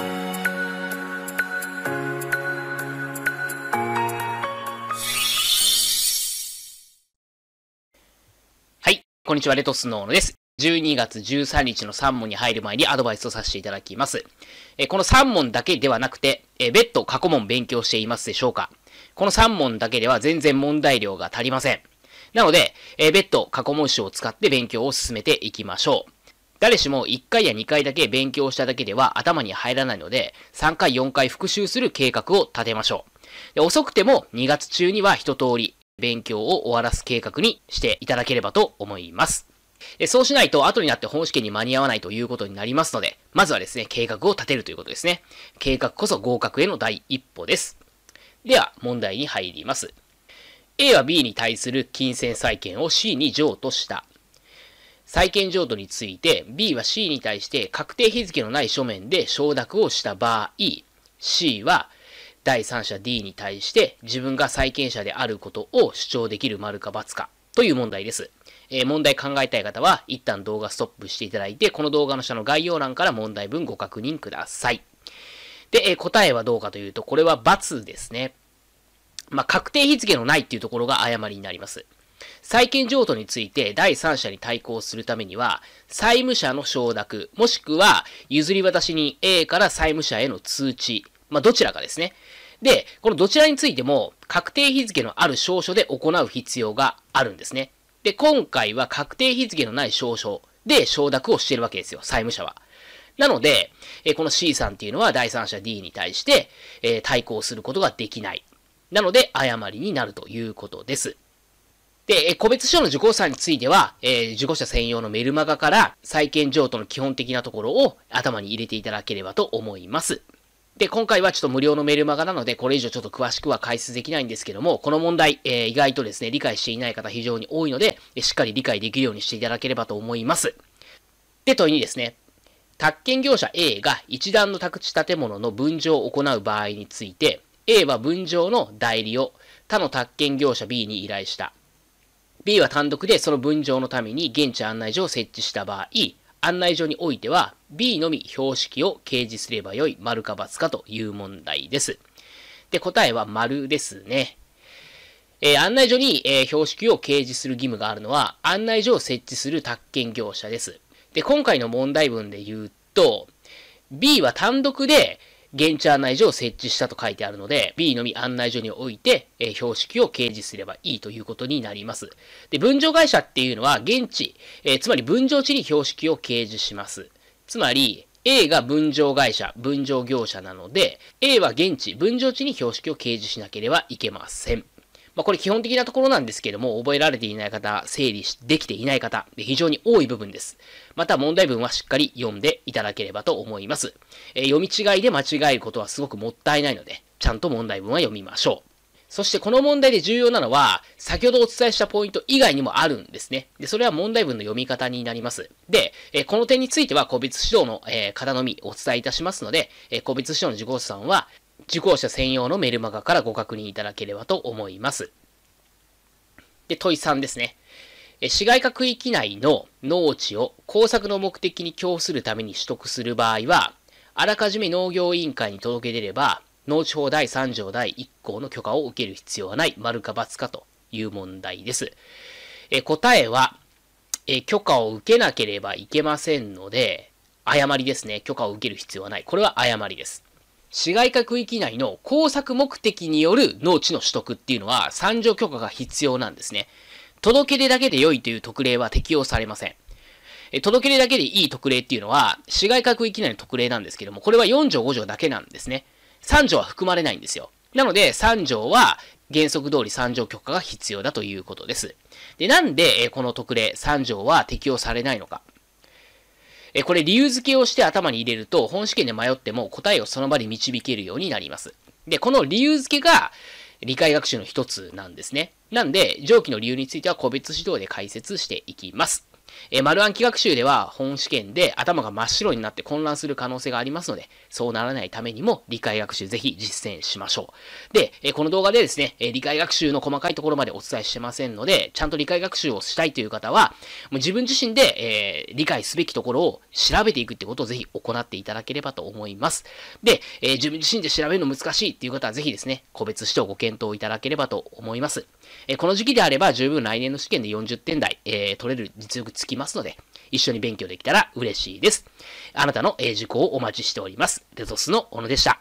はい、こんにちは、レトスノーノです。12月13日の3問に入る前にアドバイスをさせていただきます。えこの3問だけではなくて、え別途過去問勉強していますでしょうかこの3問だけでは全然問題量が足りません。なので、え別途過去問集を使って勉強を進めていきましょう。誰しも1回や2回だけ勉強しただけでは頭に入らないので、3回4回復習する計画を立てましょう。で遅くても2月中には一通り勉強を終わらす計画にしていただければと思います。そうしないと後になって本試験に間に合わないということになりますので、まずはですね、計画を立てるということですね。計画こそ合格への第一歩です。では、問題に入ります。A は B に対する金銭債権を C に譲とした。債権譲渡について B は C に対して確定日付のない書面で承諾をした場合、C は第三者 D に対して自分が債権者であることを主張できる丸か×かという問題です。えー、問題考えたい方は一旦動画ストップしていただいて、この動画の下の概要欄から問題文ご確認ください。で、えー、答えはどうかというと、これは×ですね。まあ、確定日付のないっていうところが誤りになります。債権譲渡について第三者に対抗するためには、債務者の承諾、もしくは譲り渡しに A から債務者への通知、まあ、どちらかですね。で、このどちらについても、確定日付のある証書で行う必要があるんですね。で、今回は確定日付のない証書で承諾をしているわけですよ、債務者は。なので、えこの C さんっていうのは第三者 D に対して、え対抗することができない。なので、誤りになるということです。で、個別賞の受講者については、えー、受講者専用のメルマガから債権譲渡の基本的なところを頭に入れていただければと思います。で、今回はちょっと無料のメルマガなので、これ以上ちょっと詳しくは解説できないんですけども、この問題、えー、意外とですね、理解していない方非常に多いので、しっかり理解できるようにしていただければと思います。で、問いにですね、宅建業者 A が一段の宅地建物の分譲を行う場合について、A は分譲の代理を他の宅建業者 B に依頼した。B は単独でその分譲のために現地案内所を設置した場合、案内所においては B のみ標識を掲示すればよい、丸か×かという問題です。で、答えは丸ですね。えー、案内所に、えー、標識を掲示する義務があるのは、案内所を設置する宅建業者です。で、今回の問題文で言うと、B は単独で現地案内所を設置したと書いてあるので、B のみ案内所において、えー、標識を掲示すればいいということになります。で、分譲会社っていうのは、現地、えー、つまり分譲地に標識を掲示します。つまり、A が分譲会社、分譲業者なので、A は現地、分譲地に標識を掲示しなければいけません。まあ、これ基本的なところなんですけども、覚えられていない方、整理できていない方、非常に多い部分です。また問題文はしっかり読んでいただければと思います。えー、読み違いで間違えることはすごくもったいないので、ちゃんと問題文は読みましょう。そしてこの問題で重要なのは、先ほどお伝えしたポイント以外にもあるんですね。で、それは問題文の読み方になります。で、えこの点については個別指導の、えー、型のみお伝えいたしますので、え個別指導の受講者さんは、受講者専用のメルマガからご確認いただければと思います。で、問い3ですね。市街化区域内の農地を工作の目的に供するために取得する場合は、あらかじめ農業委員会に届け出れば、農地法第3条第1項の許可を受ける必要はない、丸か×かという問題です。え答えはえ、許可を受けなければいけませんので、誤りですね。許可を受ける必要はない。これは誤りです。市街化区域内の工作目的による農地の取得っていうのは参上許可が必要なんですね。届け出だけで良いという特例は適用されません。届け出だけでいい特例っていうのは、市街化区域内の特例なんですけども、これは4条5条だけなんですね。3条は含まれないんですよ。なので、3条は原則通り3条許可が必要だということです。で、なんで、えこの特例3条は適用されないのか。えこれ理由付けをして頭に入れると、本試験で迷っても答えをその場で導けるようになります。で、この理由付けが理解学習の一つなんですね。なんで、上記の理由については個別指導で解説していきます。えー、丸暗記学習では本試験で頭が真っ白になって混乱する可能性がありますので、そうならないためにも理解学習ぜひ実践しましょう。で、えー、この動画でですね、えー、理解学習の細かいところまでお伝えしてませんので、ちゃんと理解学習をしたいという方は、もう自分自身で、えー、理解すべきところを調べていくってことをぜひ行っていただければと思います。で、え自分自身で調べるの難しいっていう方はぜひですね、個別指導ご検討いただければと思います。えこの時期であれば十分来年の試験で40点台、え取れる実力つきますので、一緒に勉強できたら嬉しいです。あなたの受講をお待ちしております。デゾスの小野でした。